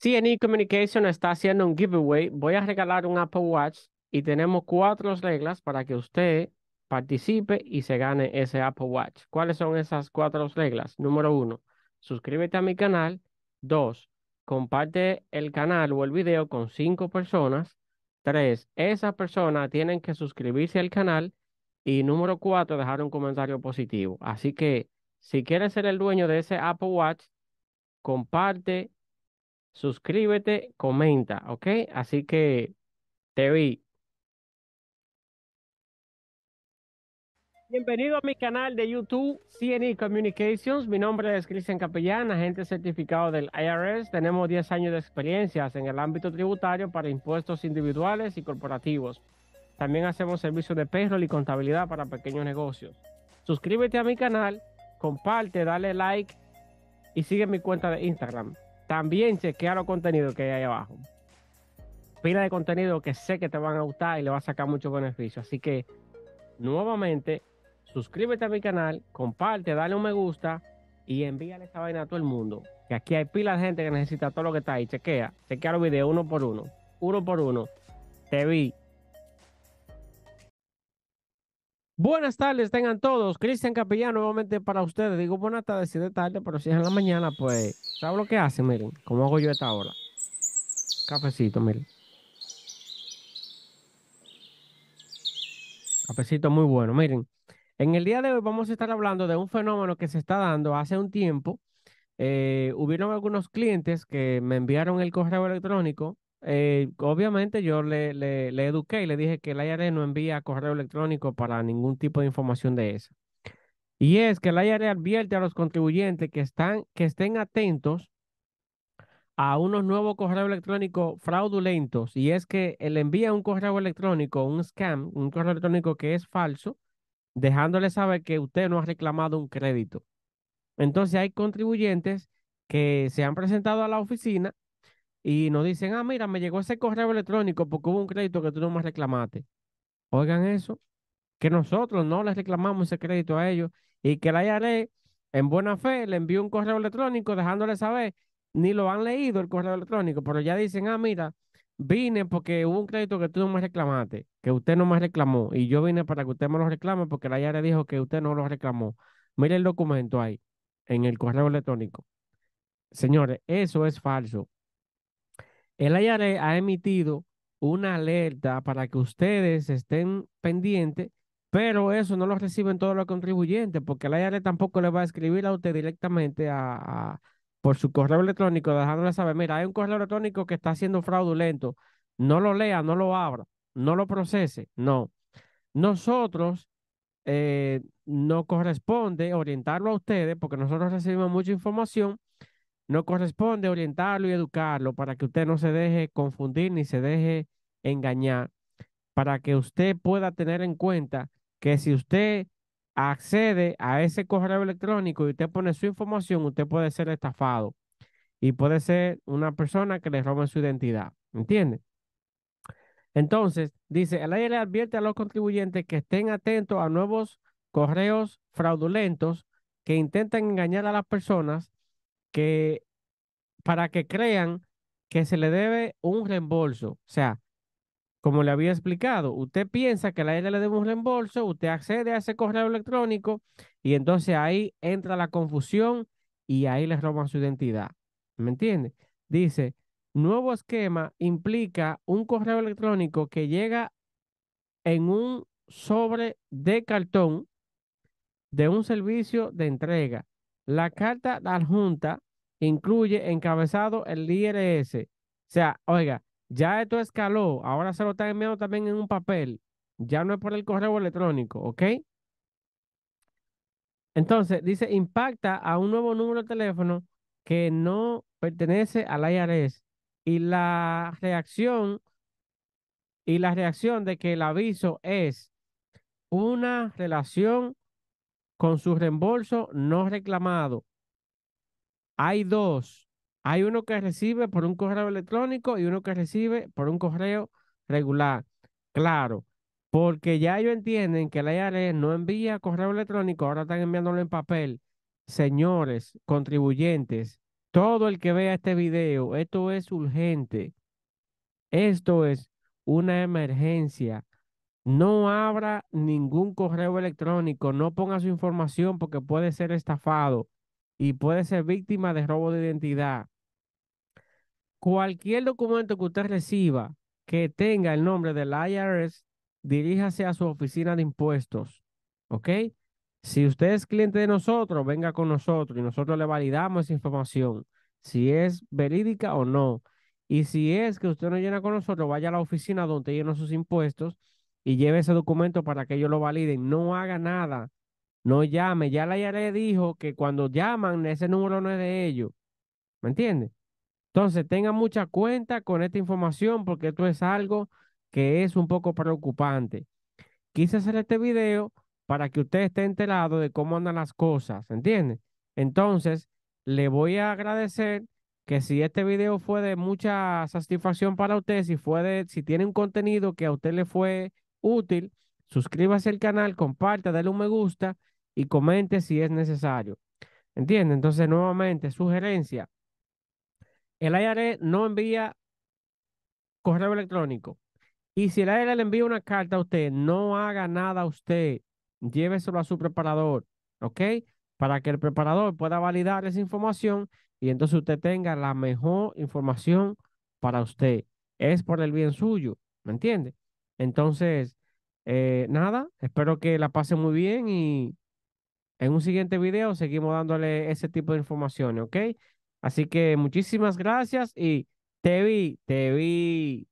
CNE Communication está haciendo un giveaway. Voy a regalar un Apple Watch y tenemos cuatro reglas para que usted participe y se gane ese Apple Watch. ¿Cuáles son esas cuatro reglas? Número uno, suscríbete a mi canal. Dos, comparte el canal o el video con cinco personas. Tres, esas personas tienen que suscribirse al canal. Y número cuatro, dejar un comentario positivo. Así que si quieres ser el dueño de ese Apple Watch, comparte suscríbete, comenta, ¿ok? Así que te vi. Bienvenido a mi canal de YouTube, CNE Communications. Mi nombre es Cristian Capellán, agente certificado del IRS. Tenemos 10 años de experiencias en el ámbito tributario para impuestos individuales y corporativos. También hacemos servicios de payroll y contabilidad para pequeños negocios. Suscríbete a mi canal, comparte, dale like y sigue mi cuenta de Instagram. También chequea los contenidos que hay ahí abajo. Pila de contenido que sé que te van a gustar y le va a sacar mucho beneficio. Así que, nuevamente, suscríbete a mi canal, comparte, dale un me gusta y envíale esta vaina a todo el mundo. Que aquí hay pila de gente que necesita todo lo que está ahí. Chequea, chequea los videos uno por uno, uno por uno. Te vi. Buenas tardes, tengan todos. Cristian Capellán nuevamente para ustedes. Digo buenas tardes si de tarde, pero si es en la mañana, pues, ¿saben lo que hace? Miren, ¿cómo hago yo esta hora. Cafecito, miren. Cafecito muy bueno. Miren, en el día de hoy vamos a estar hablando de un fenómeno que se está dando hace un tiempo. Eh, hubieron algunos clientes que me enviaron el correo electrónico eh, obviamente yo le, le, eduqué y le dije que el IRS e no envía correo electrónico para ningún tipo de información de esa. Y es que el IRS e advierte a los contribuyentes que, están, que estén atentos a unos nuevos correos electrónicos fraudulentos. Y es que él envía un correo electrónico, un scam, un correo electrónico que es falso, dejándole saber que usted no ha reclamado un crédito. Entonces hay contribuyentes que se han presentado a la oficina y nos dicen, ah, mira, me llegó ese correo electrónico porque hubo un crédito que tú no me reclamaste. Oigan eso, que nosotros no les reclamamos ese crédito a ellos y que la IARE en buena fe le envió un correo electrónico dejándole saber, ni lo han leído el correo electrónico, pero ya dicen, ah, mira, vine porque hubo un crédito que tú no me reclamaste, que usted no me reclamó y yo vine para que usted me lo reclame porque la IARE dijo que usted no lo reclamó. Mire el documento ahí, en el correo electrónico. Señores, eso es falso el IRS ha emitido una alerta para que ustedes estén pendientes, pero eso no lo reciben todos los contribuyentes, porque el IRS e tampoco le va a escribir a usted directamente a, por su correo electrónico, dejándole saber, mira, hay un correo electrónico que está siendo fraudulento, no lo lea, no lo abra, no lo procese, no. Nosotros eh, no corresponde orientarlo a ustedes, porque nosotros recibimos mucha información no corresponde orientarlo y educarlo para que usted no se deje confundir ni se deje engañar, para que usted pueda tener en cuenta que si usted accede a ese correo electrónico y usted pone su información, usted puede ser estafado y puede ser una persona que le robe su identidad. ¿Entiende? Entonces, dice, el aire advierte a los contribuyentes que estén atentos a nuevos correos fraudulentos que intentan engañar a las personas para que crean que se le debe un reembolso. O sea, como le había explicado, usted piensa que la aire le debe un reembolso, usted accede a ese correo electrónico y entonces ahí entra la confusión y ahí le roban su identidad. ¿Me entiende? Dice, nuevo esquema implica un correo electrónico que llega en un sobre de cartón de un servicio de entrega. La carta adjunta incluye encabezado el IRS. O sea, oiga, ya esto escaló, ahora se lo están enviando también en un papel, ya no es por el correo electrónico, ¿ok? Entonces, dice, impacta a un nuevo número de teléfono que no pertenece al IRS. Y la reacción, y la reacción de que el aviso es una relación con su reembolso no reclamado hay dos. Hay uno que recibe por un correo electrónico y uno que recibe por un correo regular. Claro, porque ya ellos entienden que la IARES no envía correo electrónico, ahora están enviándolo en papel. Señores, contribuyentes, todo el que vea este video, esto es urgente. Esto es una emergencia. No abra ningún correo electrónico, no ponga su información porque puede ser estafado y puede ser víctima de robo de identidad. Cualquier documento que usted reciba que tenga el nombre del IRS, diríjase a su oficina de impuestos. ¿Ok? Si usted es cliente de nosotros, venga con nosotros y nosotros le validamos esa información, si es verídica o no. Y si es que usted no llena con nosotros, vaya a la oficina donde llena sus impuestos y lleve ese documento para que ellos lo validen. No haga nada no llame. Ya la ya le dijo que cuando llaman, ese número no es de ellos. ¿Me entiende? Entonces, tenga mucha cuenta con esta información porque esto es algo que es un poco preocupante. Quise hacer este video para que usted esté enterado de cómo andan las cosas, ¿entiende? Entonces, le voy a agradecer que si este video fue de mucha satisfacción para usted, si fue de, si tiene un contenido que a usted le fue útil, suscríbase al canal, comparta, dale un me gusta y comente si es necesario. ¿Entiende? Entonces, nuevamente, sugerencia. El IRS no envía correo electrónico. Y si el IRS le envía una carta a usted, no haga nada a usted. Lléveselo a su preparador, ¿ok? Para que el preparador pueda validar esa información y entonces usted tenga la mejor información para usted. Es por el bien suyo, ¿me entiende? Entonces, eh, nada, espero que la pase muy bien y en un siguiente video seguimos dándole ese tipo de información, ¿ok? Así que muchísimas gracias y te vi, te vi.